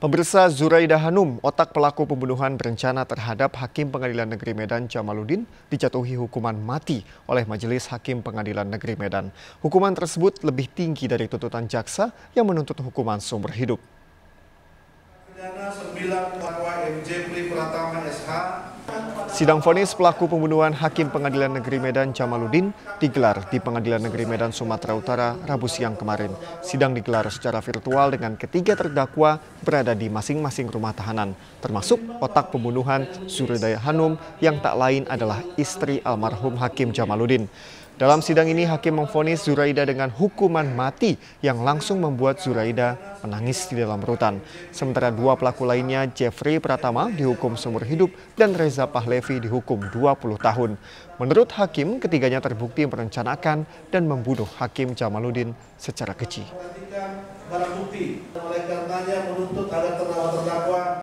Pemirsa Zuraida Hanum, otak pelaku pembunuhan berencana terhadap Hakim Pengadilan Negeri Medan Jamaludin, dijatuhi hukuman mati oleh Majelis Hakim Pengadilan Negeri Medan. Hukuman tersebut lebih tinggi dari tuntutan jaksa yang menuntut hukuman seumur hidup. Pidana 9 MJ Pratama SH Sidang vonis pelaku pembunuhan Hakim Pengadilan Negeri Medan Jamaluddin digelar di Pengadilan Negeri Medan Sumatera Utara Rabu siang kemarin. Sidang digelar secara virtual dengan ketiga terdakwa berada di masing-masing rumah tahanan, termasuk otak pembunuhan Suridaya Hanum yang tak lain adalah istri almarhum Hakim Jamaluddin. Dalam sidang ini hakim memfonis Zuraida dengan hukuman mati yang langsung membuat Zuraida menangis di dalam rutan. Sementara dua pelaku lainnya Jeffrey Pratama dihukum seumur hidup dan Reza Pahlevi dihukum 20 tahun. Menurut hakim ketiganya terbukti merencanakan dan membunuh Hakim Jamaluddin secara kecil.